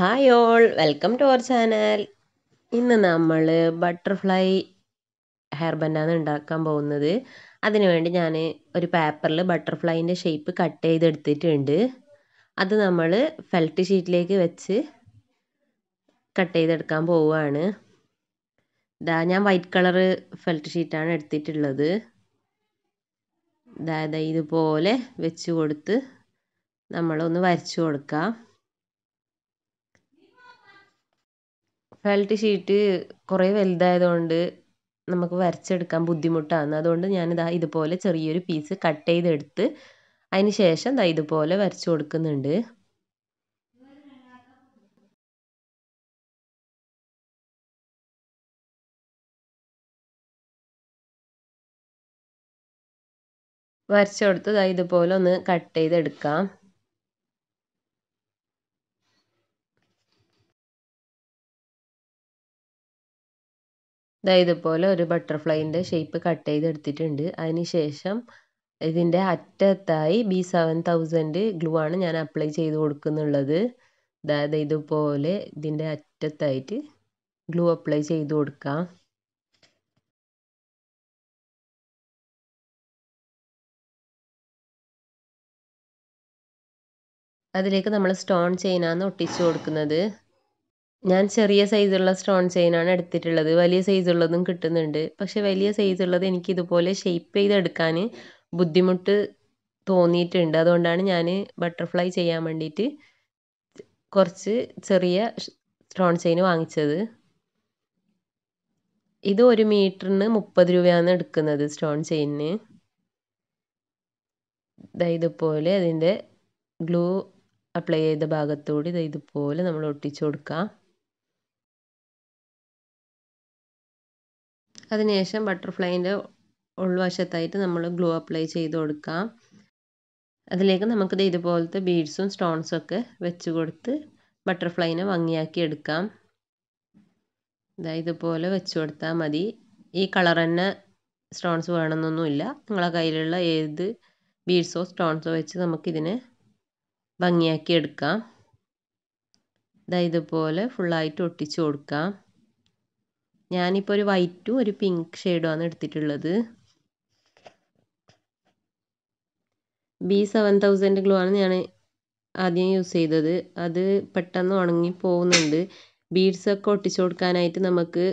hi all welcome to our channel ഇന്ന് നമ്മൾ butterfly hair ബൻഡാണ് ഉണ്ടാക്കാൻ പോകുന്നത് അതിനുവേണ്ടി ഞാൻ ഒരു പേപ്പറിൽ ബട്ടർഫ്ലൈൻ്റെ ഷേപ്പ് കട്ട് ചെയ്തെടുത്തിട്ടുണ്ട് അത് നമ്മൾ ഫെൽറ്റ് ഷീറ്റിലേക്ക് വെച്ച് കട്ട് ചെയ്തെടുക്കാൻ പോവുകയാണ് ഇതാ ഞാൻ വൈറ്റ് കളർ ഫെൽറ്റ് ഷീറ്റാണ് എടുത്തിട്ടുള്ളത് അതായത് ഇതുപോലെ വെച്ച് കൊടുത്ത് നമ്മളൊന്ന് വരച്ചു കൊടുക്കാം അസ്ഫാൽറ്റ് ഷീറ്റ് കുറേ വലുതായതുകൊണ്ട് നമുക്ക് വരച്ചെടുക്കാൻ ബുദ്ധിമുട്ടാണ് അതുകൊണ്ട് ഞാനിതാ ഇതുപോലെ ചെറിയൊരു പീസ് കട്ട് ചെയ്തെടുത്ത് അതിന് ശേഷം ദാ ഇതുപോലെ വരച്ചു കൊടുക്കുന്നുണ്ട് വരച്ചു കൊടുത്ത് ദാ ഇതുപോലെ ഒന്ന് കട്ട് ചെയ്തെടുക്കാം ദാ ഇതുപോലെ ഒരു ബട്ടർഫ്ലൈൻ്റെ ഷേപ്പ് കട്ട് ചെയ്തെടുത്തിട്ടുണ്ട് അതിന് ശേഷം ഇതിൻ്റെ അറ്റത്തായി ബി സെവൻ തൗസൻഡ് ഗ്ലൂ ആണ് ഞാൻ അപ്ലൈ ചെയ്ത് കൊടുക്കുന്നുള്ളത് അതായത് ഇതുപോലെ ഇതിൻ്റെ അറ്റത്തായിട്ട് ഗ്ലൂ അപ്ലൈ ചെയ്ത് കൊടുക്കാം അതിലേക്ക് നമ്മൾ സ്റ്റോൺ ചെയിനാണ് ഒട്ടിച്ചു കൊടുക്കുന്നത് ഞാൻ ചെറിയ സൈസുള്ള സ്റ്റോൺ ചെയിനാണ് എടുത്തിട്ടുള്ളത് വലിയ സൈസുള്ളതും കിട്ടുന്നുണ്ട് പക്ഷെ വലിയ സൈസുള്ളത് എനിക്ക് ഇതുപോലെ ഷെയ്പ്പ് ചെയ്തെടുക്കാൻ ബുദ്ധിമുട്ട് തോന്നിയിട്ടുണ്ട് അതുകൊണ്ടാണ് ഞാൻ ബട്ടർഫ്ലൈ ചെയ്യാൻ വേണ്ടിയിട്ട് കുറച്ച് ചെറിയ സ്റ്റോൺ ചെയിൻ വാങ്ങിച്ചത് ഇത് ഒരു മീറ്ററിന് മുപ്പത് രൂപയാണ് എടുക്കുന്നത് സ്റ്റോൺ ചെയിനിന് ഇതുപോലെ അതിൻ്റെ ഗ്ലൂ അപ്ലൈ ചെയ്ത ഭാഗത്തോട് ഇതുപോലെ നമ്മൾ ഒട്ടിച്ചു കൊടുക്കുക അതിനുശേഷം ബട്ടർഫ്ലൈൻ്റെ ഉൾവശത്തായിട്ട് നമ്മൾ ഗ്ലൂ അപ്ലൈ ചെയ്ത് കൊടുക്കാം അതിലേക്ക് നമുക്കിത് ഇതുപോലത്തെ ബീഡ്സും സ്റ്റോൺസും ഒക്കെ വെച്ച് കൊടുത്ത് ബട്ടർഫ്ലൈനെ ഭംഗിയാക്കി എടുക്കാം ഇതാ ഇതുപോലെ വെച്ച് കൊടുത്താൽ മതി ഈ കളർ തന്നെ സ്റ്റോൺസ് വേണമെന്നൊന്നുമില്ല നിങ്ങളെ കയ്യിലുള്ള ഏത് ബീഡ്സോ സ്റ്റോൺസോ വെച്ച് നമുക്കിതിനെ ഭംഗിയാക്കി എടുക്കാം ഇതാ ഇതുപോലെ ഫുള്ളായിട്ട് ഒട്ടിച്ചു കൊടുക്കാം ഞാനിപ്പോൾ ഒരു വൈറ്റും ഒരു പിങ്ക് ഷെയ്ഡുമാണ് എടുത്തിട്ടുള്ളത് ബി സെവൻ തൗസൻഡ് ഗ്ലോ ആണ് ഞാൻ ആദ്യം യൂസ് ചെയ്തത് അത് പെട്ടെന്ന് ഉണങ്ങി പോകുന്നുണ്ട് ബീഡ്സ് ഒക്കെ ഒട്ടിച്ചു കൊടുക്കാനായിട്ട് നമുക്ക്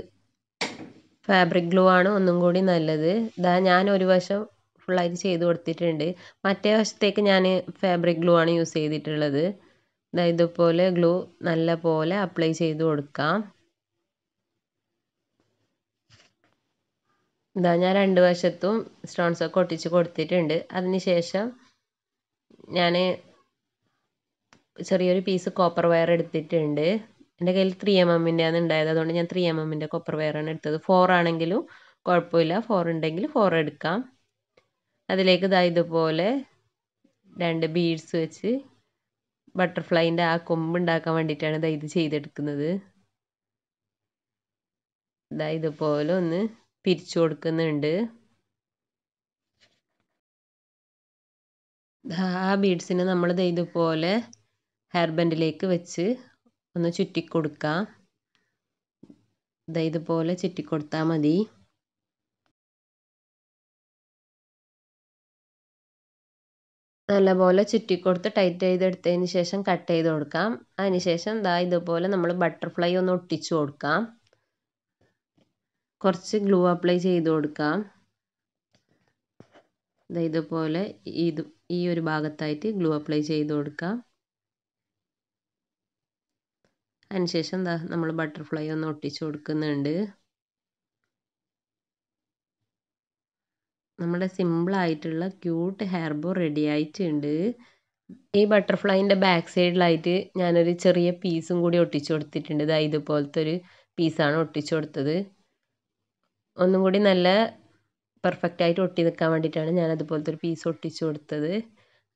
ഫാബ്രിക് ഗ്ലോ ആണ് ഒന്നും കൂടി നല്ലത് ഇതാ ഞാൻ ഒരു വശം ഫുള്ളായിട്ട് ചെയ്ത് കൊടുത്തിട്ടുണ്ട് മറ്റേ വശത്തേക്ക് ഞാൻ ഫാബ്രിക് ഗ്ലോ ആണ് യൂസ് ചെയ്തിട്ടുള്ളത് ഇതാ ഇതുപോലെ ഗ്ലൂ നല്ല പോലെ അപ്ലൈ ചെയ്ത് കൊടുക്കാം ഇതാ ഞാൻ രണ്ട് വശത്തും സ്റ്റോൺസൊക്കെ ഒട്ടിച്ച് കൊടുത്തിട്ടുണ്ട് അതിന് ശേഷം ഞാൻ ചെറിയൊരു പീസ് കോപ്പർ വയർ എടുത്തിട്ടുണ്ട് എൻ്റെ കയ്യിൽ ത്രീ എം എമ്മിൻ്റെ ആണ് ഉണ്ടായത് അതുകൊണ്ട് ഞാൻ ത്രീ എം എമ്മിൻ്റെ കോപ്പർ വയറാണ് എടുത്തത് ഫോർ ആണെങ്കിലും കുഴപ്പമില്ല ഫോർ ഉണ്ടെങ്കിൽ ഫോർ എടുക്കാം അതിലേക്ക് ഇതാ ഇതുപോലെ രണ്ട് ബീഡ്സ് വെച്ച് ബട്ടർഫ്ലൈൻ്റെ ആ കൊമ്പ് ഉണ്ടാക്കാൻ വേണ്ടിയിട്ടാണ് ഇതാ ഇത് ചെയ്തെടുക്കുന്നത് ഇതാ ഇതുപോലെ ഒന്ന് പിരിച്ചു കൊടുക്കുന്നുണ്ട് ആ ബീഡ്സിനെ നമ്മൾ ഇതുപോലെ ഹെയർ ബെൻഡിലേക്ക് വെച്ച് ഒന്ന് ചുറ്റിക്കൊടുക്കാം ഇതുപോലെ ചുറ്റിക്കൊടുത്താൽ മതി നല്ലപോലെ ചുറ്റിക്കൊടുത്ത് ടൈറ്റ് ചെയ്തെടുത്തതിന് ശേഷം കട്ട് ചെയ്ത് കൊടുക്കാം അതിന് ശേഷം ദാ ഇതുപോലെ നമ്മൾ ബട്ടർഫ്ലൈ ഒന്ന് ഒട്ടിച്ചു കൊടുക്കാം കുറച്ച് ഗ്ലൂ അപ്ലൈ ചെയ്ത് കൊടുക്കാം ഇതേപോലെ ഇത് ഈ ഒരു ഭാഗത്തായിട്ട് ഗ്ലൂ അപ്ലൈ ചെയ്ത് കൊടുക്കാം അതിനുശേഷം എന്താ നമ്മൾ ബട്ടർഫ്ലൈ ഒന്ന് ഒട്ടിച്ചു കൊടുക്കുന്നുണ്ട് നമ്മുടെ സിമ്പിളായിട്ടുള്ള ക്യൂട്ട് ഹെയർ ബോ റെഡി ആയിട്ടുണ്ട് ഈ ബട്ടർഫ്ലൈൻ്റെ ബാക്ക് സൈഡിലായിട്ട് ഞാനൊരു ചെറിയ പീസും കൂടി ഒട്ടിച്ചു കൊടുത്തിട്ടുണ്ട് ഇതാ ഇതുപോലത്തെ ഒരു പീസാണ് ഒട്ടിച്ചു കൊടുത്തത് ഒന്നും കൂടി നല്ല പെർഫെക്റ്റ് ആയിട്ട് ഒട്ടി നിൽക്കാൻ വേണ്ടിയിട്ടാണ് ഞാൻ അതുപോലത്തെ ഒരു പീസ് ഒട്ടിച്ചു കൊടുത്തത്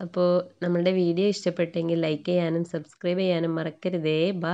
അപ്പോൾ നമ്മളുടെ വീഡിയോ ഇഷ്ടപ്പെട്ടെങ്കിൽ ലൈക്ക് ചെയ്യാനും സബ്സ്ക്രൈബ് ചെയ്യാനും മറക്കരുതേ ബൈ